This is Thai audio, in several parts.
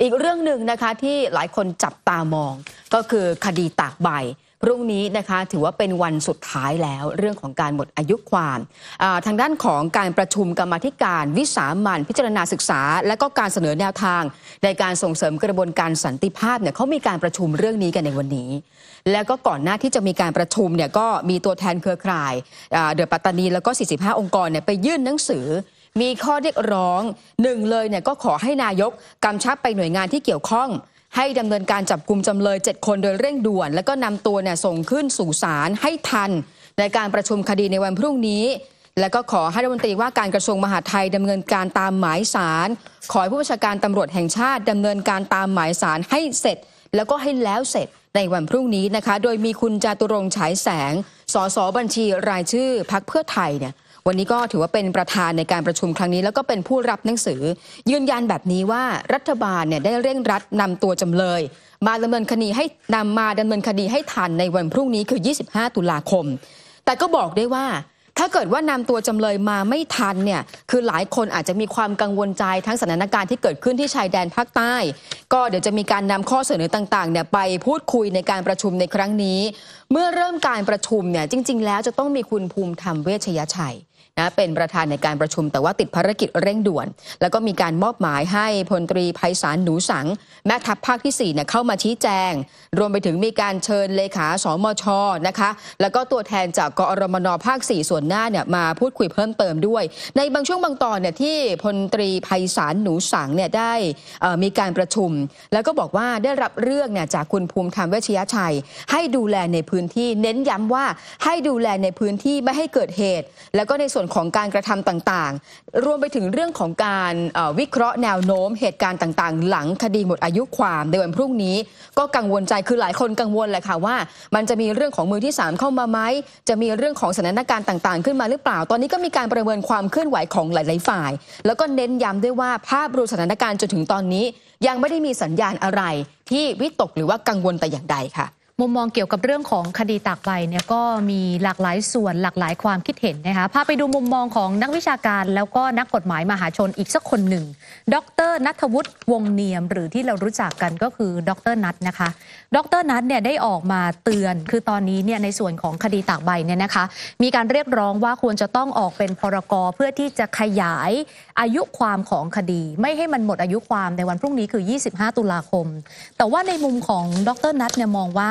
อีกเรื่องหนึ่งนะคะที่หลายคนจับตามองก็คือคดีตากใบพรุ่งนี้นะคะถือว่าเป็นวันสุดท้ายแล้วเรื่องของการหมดอายุความาทางด้านของการประชุมกรรมธิการ วิสามันพิจารณาศึกษา และก็การเสนอแนวทาง ในการส่งเสริมกระบวนการสันติภาพเนี่ยเขามีการประชุมเรื่องนี้กันในวันนี้ แล้วก็ก่อนหน้าที่จะมีการประชุมเนี่ยก็มีตัวแทนเครือข่ายเดือปัตตานีแล้วก็ 45 องค์กรเนี่ยไปยื่นหนังสือมีข้อเรียกร้องหนึ่งเลยเนี่ยก็ขอให้นายกกำชับไปหน่วยงานที่เกี่ยวข้อง ให้ดำเนินการจับกลุ่มจำเลย7คนโดยเร่งด่วน แล้วก็นำตัวเนี่ยส่งขึ้นสู่ศาลให้ทัน ในการประชุมคดีในวันพรุ่งนี้ และก็ขอให้รัฐมนตรีว่าการกระทรวงมหาดไทยดำเนินการตามหมายสารขอให้ผู้บัญชาการตำรวจแห่งชาติดำเนินการตามหมายสารให้เสร็จ แล้วก็ให้แล้วเสร็จในวันพรุ่งนี้นะคะ โดยมีคุณจาตุรงฉายแสงสสบัญชีรายชื่อพักเพื่อไทยเนี่ยวันนี้ก็ถือว่าเป็นประธานในการประชุมครั้งนี้ แล้วก็เป็นผู้รับหนังสือ ยืนยันแบบนี้ว่ารัฐบาลเนี่ยได้เร่งรัดนำตัวจำเลย มาดำเนินคดีให้นำมาดำเนินคดีให้ทันในวันพรุ่งนี้คือ 25 ตุลาคม แต่ก็บอกได้ว่า ถ้าเกิดว่านำตัวจำเลยมาไม่ทันเนี่ยคือหลายคนอาจจะมีความกังวลใจทั้งสถานการณ์ที่เกิดขึ้นที่ชายแดนภาคใต้ ก็เดี๋ยวจะมีการนำข้อเสนอต่างๆเนี่ยไปพูดคุยในการประชุมในครั้งนี้เมื่อเริ่มการประชุมเนี่ยจริง ๆ แล้วจะต้องมีคุณภูมิธรรมเวชยชัยนะเป็นประธานในการประชุมแต่ว่าติดภารกิจเร่งด่วน แล้วก็มีการมอบหมายให้พลตรีไพศาลหนูสังแม่ทัพภาคที่4เนี่ยเข้ามาชี้แจง รวมไปถึงมีการเชิญเลขาสมชนะคะแล้วก็ตัวแทนจากกอรมนภาค4ส่วนหน้าเนี่ยมาพูดคุยเพิ่มเติมด้วยในบางช่วงบางตอนเนี่ยที่พลตรีไพศาลหนูสังเนี่ยได้มีการประชุม แล้วก็บอกว่าได้รับเรื่องเนี่ยจากคุณภูมิธรรมเวชยชัย ให้ดูแลในพื้นื้นที่เน้นย้ำว่าให้ดูแลในพื้นที่ไม่ให้เกิดเหตุ แล้วก็ในส่วนของการกระทำต่างๆ รวมไปถึงเรื่องของการวิเคราะห์แนวโน้มเหตุการณ์ต่างๆหลังคดีหมดอายุความในวันพรุ่งนี้ ก็กังวลใจคือหลายคนกังวลแหละค่ะว่า มันจะมีเรื่องของมือที่3เข้ามาไหมจะมีเรื่องของสถานการณ์ต่างๆ ขึ้นมาหรือเปล่าตอนนี้ก็มีการประเมินความเคลื่อนไหวของหลายๆฝ่าย แล้วก็เน้นย้ำด้วยว่าภาพรวมสถานการณ์จนถึงตอนนี้ยังไม่ได้มีสัญญาณอะไรที่วิตกหรือว่ากังวลแต่อย่างใดค่ะมุมมองเกี่ยวกับเรื่องของคดีตากใบเนี่ยก็มีหลากหลายส่วนหลากหลายความคิดเห็นนะคะพาไปดูมุมมองของนักวิชาการแล้วก็นักกฎหมายมหาชนอีกสักคนหนึ่งดรนัทวุฒิวงเนียมหรือที่เรารู้จักกันก็คือดรนัทนะคะ ดรนัทเนี่ยได้ออกมาเตือนคือตอนนี้เนี่ยในส่วนของคดีตากใบเนี่ยนะคะมีการเรียกร้องว่าควรจะต้องออกเป็นพรกรเพื่อที่จะขยายอายุความของคดี ไม่ให้มันหมดอายุความในวันพรุ่งนี้คือ 25 ตุลาคม แต่ว่าในมุมของดรนัทเนี่ยมองว่า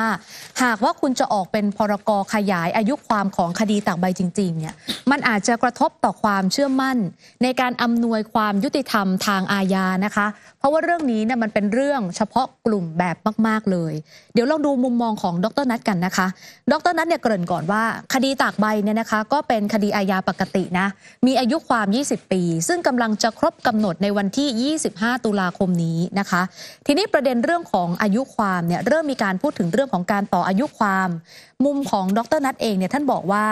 หากว่าคุณจะออกเป็นพรกรขยายอายุความของคดีตากใบจริงๆเนี่ยมันอาจจะกระทบต่อความเชื่อมั่น ในการอำนวยความยุติธรรมทางอาญานะคะ เพราะว่าเรื่องนี้เนี่ยมันเป็นเรื่องเฉพาะกลุ่มแบบมาก ๆเลย เดี๋ยวลองดูมุมมองของดรนัทกันนะคะ ดรนัทเนี่ยเกริ่นก่อนว่า คดีตากใบเนี่ยนะคะก็เป็นคดีอาญาปกตินะมีอายุความ 20 ปี ซึ่งกำลังจะครบกำหนดในวันที่ 25 ตุลาคมนี้นะคะ ทีนี้ประเด็นเรื่องของอายุความเนี่ยเริ่มมีการพูดถึงเรื่องของการต่ออายุความ มุมของดรนัทเองเนี่ยท่านบอกว่า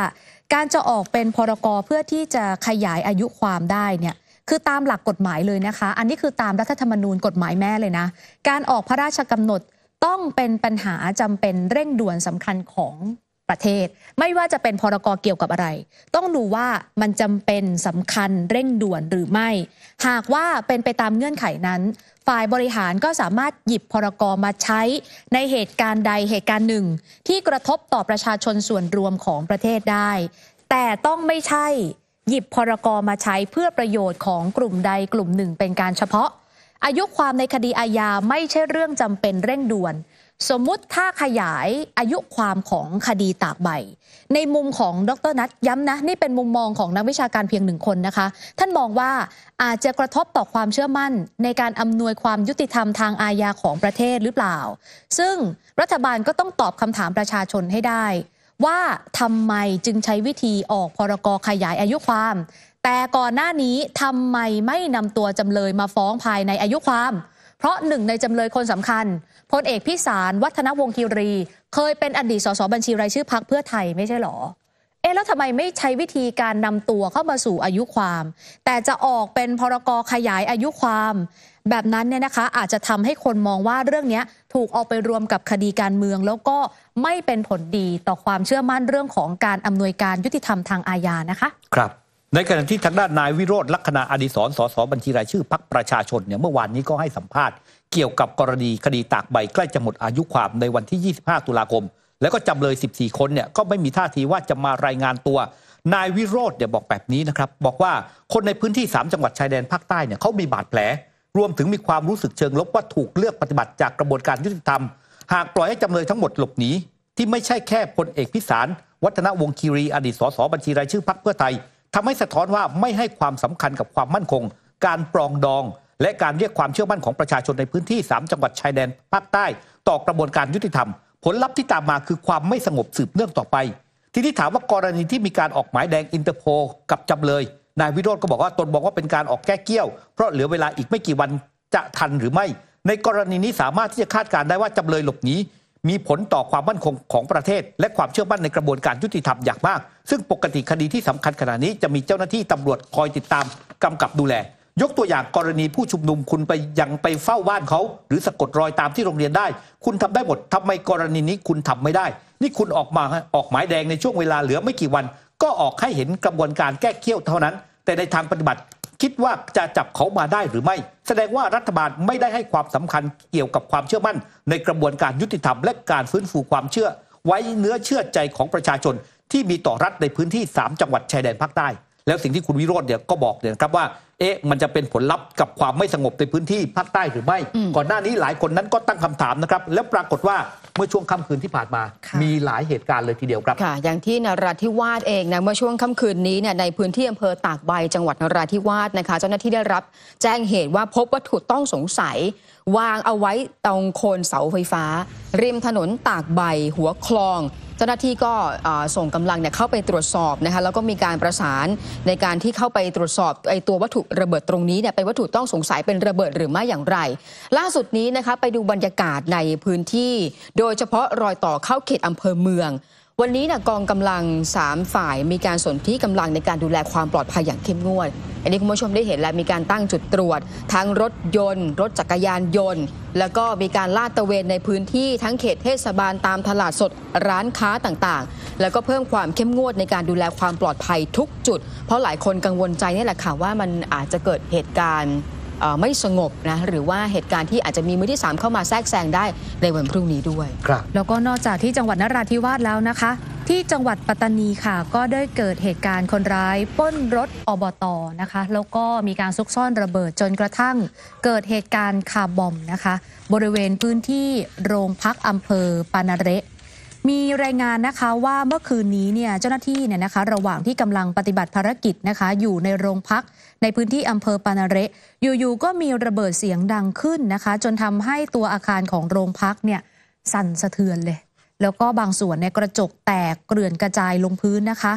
การจะออกเป็นพรกรเพื่อที่จะขยายอายุความได้เนี่ยคือตามหลักกฎหมายเลยนะคะ อันนี้คือตามรัฐธรรมนูญกฎหมายแม่เลยนะ การออกพระราชกำหนดต้องเป็นปัญหาจำเป็นเร่งด่วนสำคัญของประเทศ ไม่ว่าจะเป็นพรกรเกี่ยวกับอะไร ต้องดูว่ามันจำเป็นสำคัญเร่งด่วนหรือไม่ หากว่าเป็นไปตามเงื่อนไขนั้น ฝ่ายบริหารก็สามารถหยิบพรกรมาใช้ในเหตุการณ์ใดเหตุการณ์หนึ่ง ที่กระทบต่อประชาชนส่วนรวมของประเทศได้ แต่ต้องไม่ใช่ หยิบพรกรมาใช้เพื่อประโยชน์ของกลุ่มใดกลุ่มหนึ่งเป็นการเฉพาะ อายุความในคดีอาญาไม่ใช่เรื่องจำเป็นเร่งด่วนสมมุติ ถ้าขยายอายุความของคดีตากใบ ในมุมของดรนัทย้ำนะนี่เป็นมุมมองของนักวิชาการเพียงหนึ่งคนนะคะ ท่านมองว่าอาจจะกระทบต่อความเชื่อมั่นในการอำนวยความยุติธรรมทางอาญาของประเทศหรือเปล่า ซึ่งรัฐบาลก็ต้องตอบคำถามประชาชนให้ได้ ว่าทำไมจึงใช้วิธีออกพรกขยายอายุความ แต่ก่อนหน้านี้ทำไมไม่นำตัวจำเลยมาฟ้องภายในอายุความเพราะหนึ่งในจำเลยคนสำคัญพลเอกพิสาร วัฒนวงคีรี เคยเป็นอดีตสสบัญชี รายชื่อพักเพื่อไทยไม่ใช่หรอ เอ๊ะแล้วทำไมไม่ใช้วิธีการนำตัวเข้ามาสู่อายุความ แต่จะออกเป็นพรกรขยายอายุความ แบบนั้นเนี่ยนะคะอาจจะทำให้คนมองว่าเรื่องนี้ถูกเอาไปรวมกับคดีการเมือง แล้วก็ไม่เป็นผลดีต่อความเชื่อมั่นเรื่องของการอำนวยการยุติธรรมทางอาญานะคะครับในขณะที่ทางด้านนายวิโรธลักษณะอดีศรสสบัญชีรายชื่อ พักประชาชนเนี่ยเมื่อวานนี้ก็ให้สัมภาษณ์เกี่ยวกับกรณีคดีตากใบใกล้จะหมดอายุความในวันที่ 25 ตุลาคม แล้วก็จำเลย 14 คนเนี่ยก็ไม่มีท่าทีว่าจะมารายงานตัวนายวิโรธเนี่ยบอกแบบนี้นะครับ บอกว่าคนในพื้นที่ 3จังหวัดชายแดนภาคใต้เนี่ยเขามีบาดแผลรวมถึงมีความรู้สึกเชิง ลบว่าถูกเลือกปฏิบัติจากกระบวนการยุติธรรมหากปล่อยให้จำเลยทั้งหมดหลบหนีที่ไม่ใช่แค่พลเอกพิสารวัฒนวงคีรีอดีตสสบัญชีรายชื่อพักเพื่อไทยทำให้สะท้อนว่าไม่ให้ความสำคัญกับความมั่นคง การปรองดองและการเรียกความเชื่อมั่นของประชาชนในพื้นที่ 3จังหวัดชายแดนภาคใต้ ต่อกระบวนการยุติธรรม ผลลัพธ์ที่ตามมาคือความไม่สงบสืบเนื่องต่อไป ทีนี้ถามว่ากรณีที่มีการออกหมายแดงอินเตอร์โพกับจำเลย นายวิโรธก็บอกว่าตนบอกว่าเป็นการออกแก้เกี้ยว เพราะเหลือเวลาอีกไม่กี่วันจะทันหรือไม่ ในกรณีนี้สามารถที่จะคาดการได้ว่าจำเลยหลบหนีมีผลต่อความมั่นคงของประเทศ และความเชื่อมั่นในกระบวนการยุติธรรมอย่างมาก ซึ่งปกติคดีที่สำคัญขณะนี้จะมีเจ้าหน้าที่ตำรวจคอยติดตามกำกับดูแล ยกตัวอย่างกรณีผู้ชุมนุมคุณไปยังไปเฝ้าบ้านเขา หรือสะกดรอยตามที่โรงเรียนได้ คุณทำได้หมดทำไมกรณีนี้คุณทำไม่ได้ นี่คุณออกมาออกหมายแดงในช่วงเวลาเหลือไม่กี่วัน ก็ออกให้เห็นกระบวนการแก้เคี้ยวเท่านั้น แต่ในทางปฏิบัติคิดว่าจะจับเขามาได้หรือไม่ แสดงว่ารัฐบาลไม่ได้ให้ความสำคัญเกี่ยวกับความเชื่อมั่น ในกระบวนการยุติธรรมและการฟื้นฟูความเชื่อ ไว้เนื้อเชื่อใจของประชาชน ที่มีต่อรัฐในพื้นที่ 3 จังหวัดชายแดนภาคใต้ แล้วสิ่งที่คุณวิโรจน์เนี่ยก็บอกเนี่ยครับว่าเอ๊ะ มันจะเป็นผลลัพธ์กับความไม่สงบในพื้นที่ภาคใต้หรือไม่ ก่อนหน้านี้หลายคนนั้นก็ตั้งคำถามนะครับแล้วปรากฏว่าเมื่อช่วงค่ำคืนที่ผ่านมา มีหลายเหตุการณ์เลยทีเดียวครับ ค่ะ อย่างที่นราธิวาสเองนะเมื่อช่วงค่ำคืนนี้เนี่ย ในพื้นที่อำเภอตากใบจังหวัดนราธิวาสนะคะ เจ้าหน้าที่ได้รับแจ้งเหตุว่าพบวัตถุต้องสงสัย วางเอาไว้ตรงโคนเสาไฟฟ้าริมถนนตากใบหัวคลองเจ้าหน้าที่ก็ส่งกำลังเนี่ยเข้าไปตรวจสอบนะคะแล้วก็มีการประสานในการที่เข้าไปตรวจสอบไอ้ตัววัตถุระเบิดตรงนี้เนี่ยเป็นวัตถุต้องสงสัยเป็นระเบิดหรือไม่อย่างไร ล่าสุดนี้นะคะไปดูบรรยากาศในพื้นที่ โดยเฉพาะรอยต่อเข้าเขตอำเภอเมืองวันนี้นะกองกำลัง 3 ฝ่าย มีการสนที่กำลังในการดูแลความปลอดภัยอย่างเข้มงวด อันนี้คุณผู้ชมได้เห็นแล้วมีการตั้งจุดตรวจ ทั้งรถยนต์รถจักรยานยนต์แล้วก็มีการลาดตระเวนในพื้นที่ทั้งเขตเทศบาลตามตลาดสดร้านค้าต่าง ๆ แล้วก็เพิ่มความเข้มงวดในการดูแลความปลอดภัยทุกจุด เพราะหลายคนกังวลใจนี่แหละค่ะว่ามันอาจจะเกิดเหตุการณ์ไม่สงบนะหรือว่าเหตุการณ์ที่อาจจะมีมือที่ 3 เข้ามาแทรกแซงได้ในวันพรุ่งนี้ด้วยครับแล้วก็นอกจากที่จังหวัดนราธิวาสแล้วนะคะ ที่จังหวัดปัตตานีค่ะ ก็ได้เกิดเหตุการณ์คนร้ายป้นรถอบตนะคะแล้วก็มีการซุกซ่อนระเบิดจนกระทั่ง เกิดเหตุการณ์คาบอมนะคะ บริเวณพื้นที่โรงพัก อำเภอปานาเรมีรายงานนะคะว่าเมื่อคืนนี้เนี่ยเจ้าหน้าที่เนี่ยนะคะระหว่างที่กำลังปฏิบัติภารกิจนะคะ อยู่ในโรงพักในพื้นที่อำเภอปานาเระอยู่ๆก็มีระเบิดเสียงดังขึ้นนะคะ จนทำให้ตัวอาคารของโรงพักเนี่ยสั่นสะเทือนเลย แล้วก็บางส่วนเนี่ยกระจกแตกเกลื่อนกระจายลงพื้นนะคะ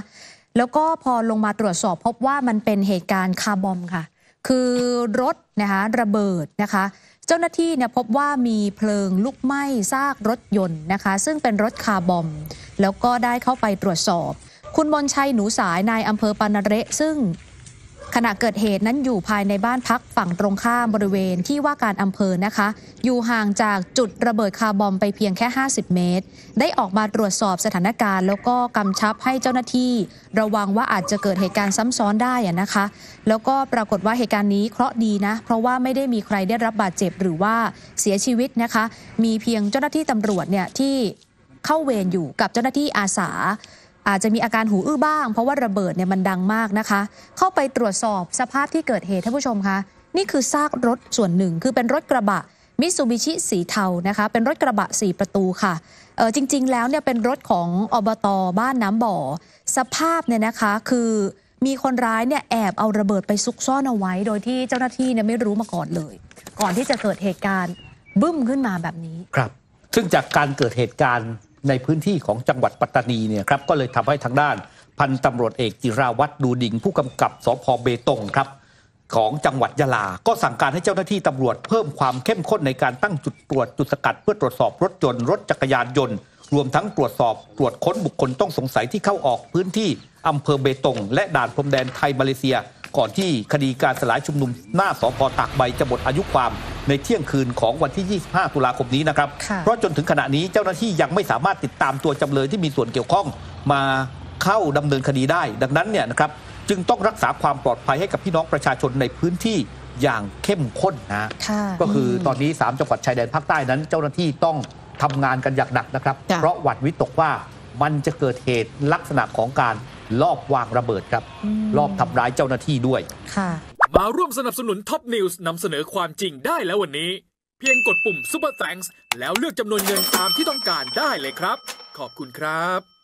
แล้วก็พอลงมาตรวจสอบ พบว่ามันเป็นเหตุการณ์คาร์บอมค่ะ คือรถนะคะระเบิดนะคะ เจ้าหน้าที่เนี่ยพบว่ามีเพลิงลุกไหม้ซากรถยนต์นะคะ ซึ่งเป็นรถคาร์บอม แล้วก็ได้เข้าไปตรวจสอบ คุณมนชัยหนูสายนายอำเภอปานาเระซึ่งขณะเกิดเหตุนั้นอยู่ภายในบ้านพักฝั่งตรงข้ามบริเวณที่ว่าการอำเภอนะคะ อยู่ห่างจากจุดระเบิดคาร์บอมไปเพียงแค่ 50 เมตร ได้ออกมาตรวจสอบสถานการณ์ แล้วก็กำชับให้เจ้าหน้าที่ระวังว่าอาจจะเกิดเหตุการณ์ซ้ำซ้อนได้นะคะ แล้วก็ปรากฏว่าเหตุการณ์นี้เคราะห์ดีนะ เพราะว่าไม่ได้มีใครได้รับบาดเจ็บ หรือว่าเสียชีวิตนะคะมีเพียงเจ้าหน้าที่ตำรวจเนี่ยที่เข้าเวรอยู่กับเจ้าหน้าที่อาสาอาจจะมีอาการหูอื้อบ้าง เพราะว่าระเบิดเนี่ยมันดังมากนะคะ เข้าไปตรวจสอบสภาพที่เกิดเหตุท่านผู้ชมคะนี่คือซากรถส่วนหนึ่ง คือเป็นรถกระบะมิสูบิชิสีเทานะคะเป็นรถกระบะ 4 ประตูค่ะเออจริงๆแล้วเนี่ยเป็นรถของอบตอบ้านน้ำบ่อ สภาพเนี่ยนะคะคือมีคนร้ายเนี่ยแอบเอาระเบิดไปซุกซ่อนเอาไว้ โดยที่เจ้าหน้าที่เนี่ยไม่รู้มาก่อนเลย ก่อนที่จะเกิดเหตุการณ์บึ้มขึ้นมาแบบนี้ครับซึ่งจากการเกิดเหตุการณ์ในพื้นที่ของจังหวัดปัตตานีเนี่ยครับก็เลยทำให้ทางด้าน พันตำรวจเอกจิราวัตรดูดิ่งผู้กำกับสพเบตงครับของจังหวัดยะลา ก็สั่งการให้เจ้าหน้าที่ตำรวจ เพิ่มความเข้มข้นในการตั้งจุดตรวจจุดสกัด เพื่อตรวจสอบรถยนต์รถจักรยานยนต์รวมทั้งตรวจสอบตรวจค้นบุคคลต้องสงสัยที่เข้าออกพื้นที่อำเภอเบตง และด่านพรมแดนไทยมาเลเซีย ก่อนที่คดีการสลายชุมนุม หน้าสพตากใบจะหมดอายุความในเที่ยงคืนของวันที่ 25 ตุลาคมนี้นะครับ เพราะจนถึงขณะนี้เจ้าหน้าที่ยังไม่สามารถติดตามตัวจำเลยที่มีส่วนเกี่ยวข้องมาเข้าดำเนินคดีได้ ดังนั้นเนี่ยนะครับจึงต้องรักษาความปลอดภัยให้กับพี่น้องประชาชนในพื้นที่อย่างเข้มข้นนะก็คือตอนนี้ 3 จังหวัดชายแดนภาคใต้นั้น เจ้าหน้าที่ต้องทำงานกันอย่างหนักนะครับ เพราะหวั่นวิตกว่ามันจะเกิดเหตุลักษณะของการลอบวางระเบิดครับลอบทำร้ายเจ้าหน้าที่ด้วยมาร่วมสนับสนุนท็อปนิวส์นำเสนอความจริงได้แล้ววันนี้ เพียงกดปุ่มป u ปอร์แฟ n k s แล้วเลือกจำนวนเงินตามที่ต้องการได้เลยครับ ขอบคุณครับ